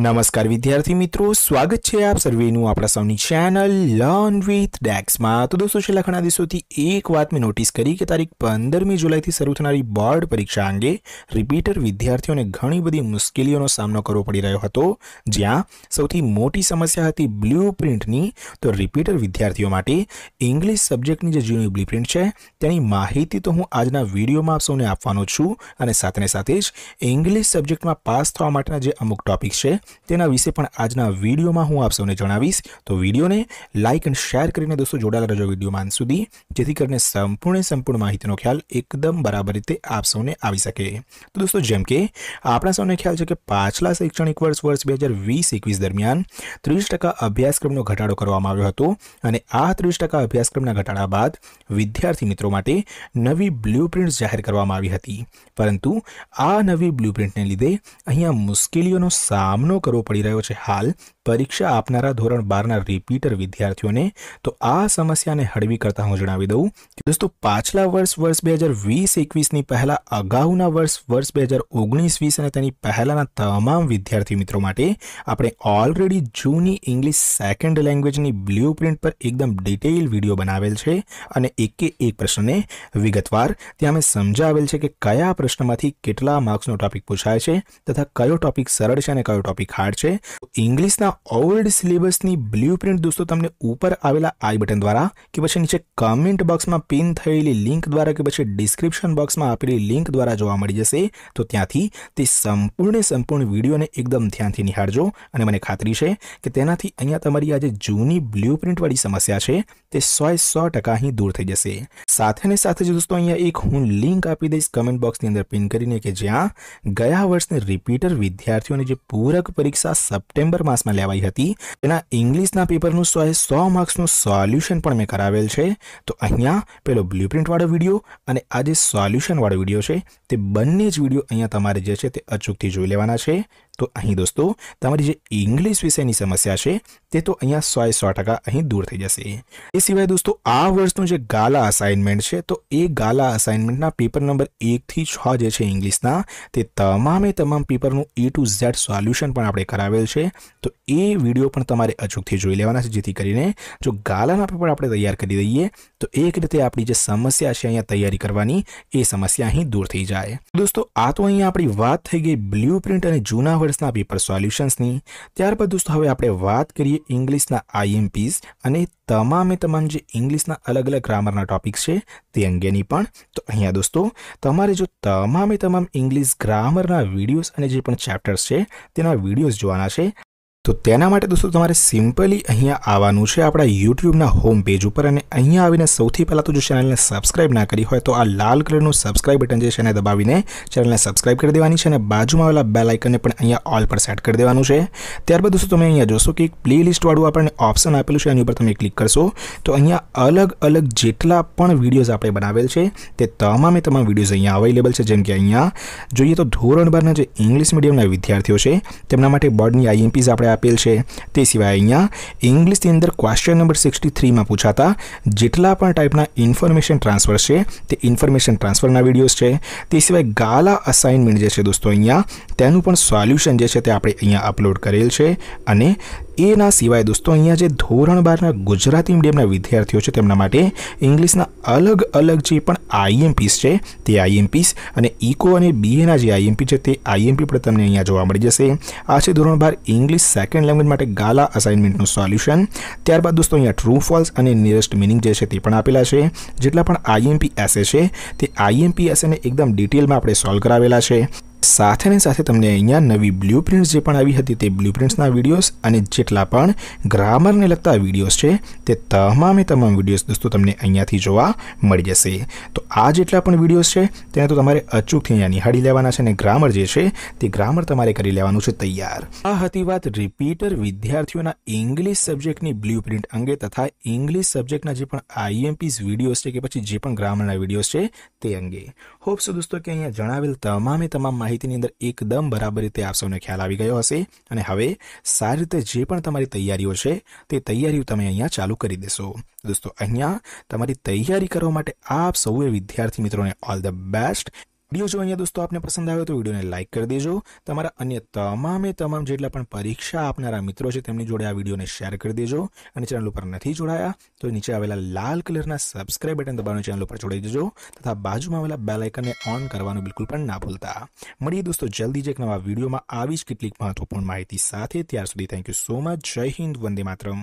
નમસ્કાર વિદ્યાર્થી મિત્રો સ્વાગત છે આપ સર્વેનું આપણા સૌની ચેનલ લર્ન વિથ ડેક્સમાં તો દોસ્તો છેલ્લા ઘણા દિવસોથી એક વાત મેં નોટિસ કરી કે તારીખ પંદરમી જુલાઈથી શરૂ થનારી બોર્ડ પરીક્ષા અંગે રિપીટર વિદ્યાર્થીઓને ઘણી બધી મુશ્કેલીઓનો સામનો કરવો પડી રહ્યો હતો જ્યાં સૌથી મોટી સમસ્યા હતી બ્લુ પ્રિન્ટની તો રિપીટર વિદ્યાર્થીઓ માટે ઇંગ્લિશ સબ્જેક્ટની જે જૂની બ્લુ પ્રિન્ટ છે તેની માહિતી તો હું આજના વિડીયોમાં આપ સૌને આપવાનો છું અને સાથેને સાથે જ ઇંગ્લિશ સબ્જેક્ટમાં પાસ થવા માટેના જે અમુક ટોપિક છે તેના વિશે પણ આજના વિડીયોમાં હું આપ સૌને જણાવીશ તો વિડીયોને લાઇક અને શેર કરીને દોસ્તો જોડાયેલા રહેજો વિડીયોમાં સુધી જેથી કરીને સંપૂર્ણ સંપૂર્ણ માહિતીનો ખ્યાલ એકદમ બરાબર રીતે આપ સૌને આવી શકે તો દોસ્તો જેમ કે આપણા સૌને ખ્યાલ છે કે પાછલા શૈક્ષણિક વર્ષ વર્ષ બે હજાર વીસ એકવીસ દરમિયાન ત્રીસ ટકા અભ્યાસક્રમનો ઘટાડો કરવામાં આવ્યો હતો અને આ ત્રીસ ટકા અભ્યાસક્રમના ઘટાડા બાદ વિદ્યાર્થી મિત્રો માટે નવી બ્લુપ્રિન્ટ જાહેર કરવામાં આવી હતી પરંતુ આ નવી બ્લુપ્રિન્ટને લીધે અહીંયા મુશ્કેલીઓનો સામનો કરવો પડી રહ્યો છે હાલ પરીક્ષા આપનારા ધોરણ બારના રિપીટર વિદ્યાર્થીઓને તો આ સમસ્યાને હળવી કરતા હું જણાવી દઉં કે દોસ્તો પાછલા વર્ષ વર્ષ બે હજાર વીસ એકવીસની પહેલાં અગાઉના વર્ષ વર્ષ બે હજાર ઓગણીસ વીસ અને તેની પહેલાંના તમામ વિદ્યાર્થી મિત્રો માટે આપણે ઓલરેડી જૂની ઇંગ્લિશ સેકન્ડ લેંગ્વેજની બ્લ્યુ પ્રિન્ટ પર એકદમ ડિટેઇલ વિડીયો બનાવેલ છે અને એકે એક પ્રશ્નને વિગતવાર ત્યાં અમે સમજાવેલ છે કે કયા પ્રશ્નમાંથી કેટલા માર્ક્સનો ટોપિક પૂછાય છે તથા કયો ટોપિક સરળ છે અને કયો ટોપિક હાર્ડ છે ઇંગ્લિશના ના ઓલ્ડ સિલેબસની બ્લ્યુપ્રિન્ટ દોસ્તો તમને ઉપર આવેલા આઈ બટન દ્વારા કે પછી નીચે કમેન્ટ બોક્સમાં પિન થયેલી લિંક દ્વારા કે પછી ડિસ્ક્રિપ્શન બોક્સમાં આપેલી લિંક દ્વારા જોવા મળી જશે તો ત્યાંથી તે સંપૂર્ણ સંપૂર્ણ વિડીયોને એકદમ ધ્યાનથી નિહાળજો અને મને ખાતરી છે કે તેનાથી અહીંયા તમારી આ જે જૂની બ્લ્યુપ્રિન્ટવાળી સમસ્યા છે તે સોએ સો ટકા અહીં દૂર થઈ જશે સાથે ને સાથે જ દોસ્તો અહીંયા એક હું લિંક આપી દઈશ કમેન્ટ બોક્સની અંદર પિન કરીને કે જ્યાં ગયા વર્ષની રિપીટર વિદ્યાર્થીઓની જે પૂરક પરીક્ષા સપ્ટેમ્બર માસમાં લેવાઈ હતી તેના ઇંગ્લિશના પેપરનું સો એ સો માર્ક્સનું સોલ્યુશન પણ મેં કરાવેલ છે તો અહીંયા પેલો બ્લુપ્રિન્ટવાળો વિડીયો અને આ જે સોલ્યુશનવાળો વિડીયો છે તે બંને જ વિડીયો અહીંયા તમારે જે છે તે અચૂકથી જોઈ લેવાના છે તો અહીં દોસ્તો તમારી જે ઇંગ્લિશ વિષયની સમસ્યા છે તે તો અહીંયા સો સો ટકા અહીં દૂર થઈ જશે એ સિવાય દોસ્તો આ વર્ષનું જે ગાલા અસાઇનમેન્ટ છે તો એ ગાલા અસાઇનમેન્ટના પેપર નંબર એકથી છ જે છે ઇંગ્લિશના તે તમામે તમામ પેપરનું એ ટુ ઝેડ સોલ્યુશન પણ આપણે કરાવેલ છે તો એ વિડીયો પણ તમારે અચૂકથી જોઈ લેવાના છે જેથી કરીને જો ગાલાના પેપર આપણે તૈયાર કરી દઈએ તો એક રીતે આપણી જે સમસ્યા છે અહીંયા તૈયારી કરવાની એ સમસ્યા અહીં દૂર થઈ જાય દોસ્તો આ તો અહીંયા આપણી વાત થઈ ગઈ બ્લુ પ્રિન્ટ અને જૂના કીવર્ડ્સના પેપર સોલ્યુશન્સની ત્યારબાદ દોસ્તો હવે આપણે વાત કરીએ ઇંગ્લિશના આઈએમપીસ અને તમામે તમામ જે ઇંગ્લિશના અલગ અલગ ગ્રામરના ટોપિક્સ છે તે અંગેની પણ તો અહીંયા દોસ્તો તમારે જો તમામે તમામ ઇંગ્લિશ ગ્રામરના વિડીયોઝ અને જે પણ ચેપ્ટર્સ છે તેના વિડીયોઝ જોવાના છે તો તેના માટે દોસ્તો તમારે સિમ્પલી અહીંયા આવવાનું છે આપણા યુટ્યુબના હોમ પેજ ઉપર અને અહીંયા આવીને સૌથી પહેલાં તો જો ચેનલને સબસ્ક્રાઇબ ના કરી હોય તો આ લાલ કલરનું સબસ્ક્રાઇબ બટન જે છે એને દબાવીને ચેનલને સબસ્ક્રાઇબ કરી દેવાની છે અને બાજુમાં આવેલા બે લાઇકનને પણ અહીંયા ઓલ પર સેટ કરી દેવાનું છે ત્યારબાદ દોસ્તો તમે અહીંયા જોશો કે એક પ્લે લિસ્ટવાળું આપણને ઓપ્શન આપેલું છે એની ઉપર તમે ક્લિક કરશો તો અહીંયા અલગ અલગ જેટલા પણ વિડીયોઝ આપણે બનાવેલ છે તે તમામે તમામ વિડીયોઝ અહીંયા અવેલેબલ છે જેમ કે અહીંયા જોઈએ તો ધોરણ બારના જે ઇંગ્લિશ મીડિયમના વિદ્યાર્થીઓ છે તેમના માટે બોર્ડની આઈએમપીઝ આપણે આપેલ છે તે સિવાય અહીંયા ઇંગ્લિશની અંદર ક્વેશ્ચન નંબર સિક્સટી થ્રીમાં પૂછાતા જેટલા પણ ટાઈપના ઇન્ફોર્મેશન ટ્રાન્સફર છે તે ઇન્ફોર્મેશન ટ્રાન્સફરના વિડીયોઝ છે તે સિવાય ગાલા અસાઇનમેન્ટ જે છે દોસ્તો અહીંયા તેનું પણ સોલ્યુશન જે છે તે આપણે અહીંયા અપલોડ કરેલ છે અને એના સિવાય દોસ્તો અહીંયા જે ધોરણ બારના ગુજરાતી મીડિયમના વિદ્યાર્થીઓ છે તેમના માટે ઇંગ્લિશના અલગ અલગ જે પણ આઈએમપીસ છે તે આઈએમપીસ અને ઇકો અને બીએના જે આઈએમપી છે તે આઈએમપી પણ તમને અહીંયા જોવા મળી જશે આ છે ધોરણ બાર ઇંગ્લિશ સેકન્ડ લેંગ્વેજ માટે ગાલા અસાઇનમેન્ટનું સોલ્યુશન ત્યારબાદ દોસ્તો અહીંયા ટ્રુ ફોલ્સ અને નિયરેસ્ટ મિનિંગ જે છે તે પણ આપેલા છે જેટલા પણ આઈએમપી એસે છે તે આઈએમપી એસેને એકદમ ડિટેલમાં આપણે સોલ્વ કરાવેલા છે સાથે ને સાથે તમને અહીંયા નવી બ્લુ પ્રિન્ટ્સ જે પણ આવી હતી તે બ્લુ પ્રિન્ટ્સના વિડીયોઝ અને જેટલા પણ ગ્રામરને લગતા વિડીયોઝ છે તે તમામે તમામ વિડીયોઝ દોસ્તો તમને અહીંયાથી જોવા મળી જશે તો આ જેટલા પણ વિડીયોઝ છે તેને તો તમારે અચૂકથી અહીંયા નિહાળી લેવાના છે અને ગ્રામર જે છે તે ગ્રામર તમારે કરી લેવાનું છે તૈયાર આ હતી વાત રિપીટર વિદ્યાર્થીઓના ઇંગ્લિશ સબ્જેક્ટની બ્લુ અંગે તથા ઇંગ્લિશ સબ્જેક્ટના જે પણ આઈએમપીસ વિડીયોઝ છે કે પછી જે પણ ગ્રામરના વિડીયોઝ છે તે અંગે હોપ સો દોસ્તો કે અહીંયા જણાવેલ તમામે તમામ માહિતીની અંદર એકદમ બરાબર રીતે આપ સૌને ખ્યાલ આવી ગયો હશે અને હવે સારી રીતે જે પણ તમારી તૈયારીઓ છે તે તૈયારીઓ તમે અહીંયા ચાલુ કરી દેશો દોસ્તો અહીંયા તમારી તૈયારી કરવા માટે આપ સૌએ વિદ્યાર્થી મિત્રોને ઓલ ધ બેસ્ટ વિડીયો જો અહીંયા દોસ્તો આપને પસંદ આવે તો વિડીયોને લાઇક કરી દેજો તમારા અન્ય તમામે તમામ જેટલા પણ પરીક્ષા આપનારા મિત્રો છે તેમની જોડે આ વિડીયોને શેર કરી દેજો અને ચેનલ ઉપર નથી જોડાયા તો નીચે આવેલા લાલ કલરના સબસ્ક્રાઇબ બટન દબાવીને ચેનલ ઉપર જોડાઈ દેજો તથા બાજુમાં આવેલા બેલ આઇકનને ઓન કરવાનું બિલકુલ પણ ના ભૂલતા મળીએ દોસ્તો જલ્દી જ એક નવા વિડીયોમાં આવી જ કેટલીક મહત્વપૂર્ણ માહિતી સાથે ત્યાર સુધી થેન્ક યુ સો મચ જય હિન્દ વંદે માતરમ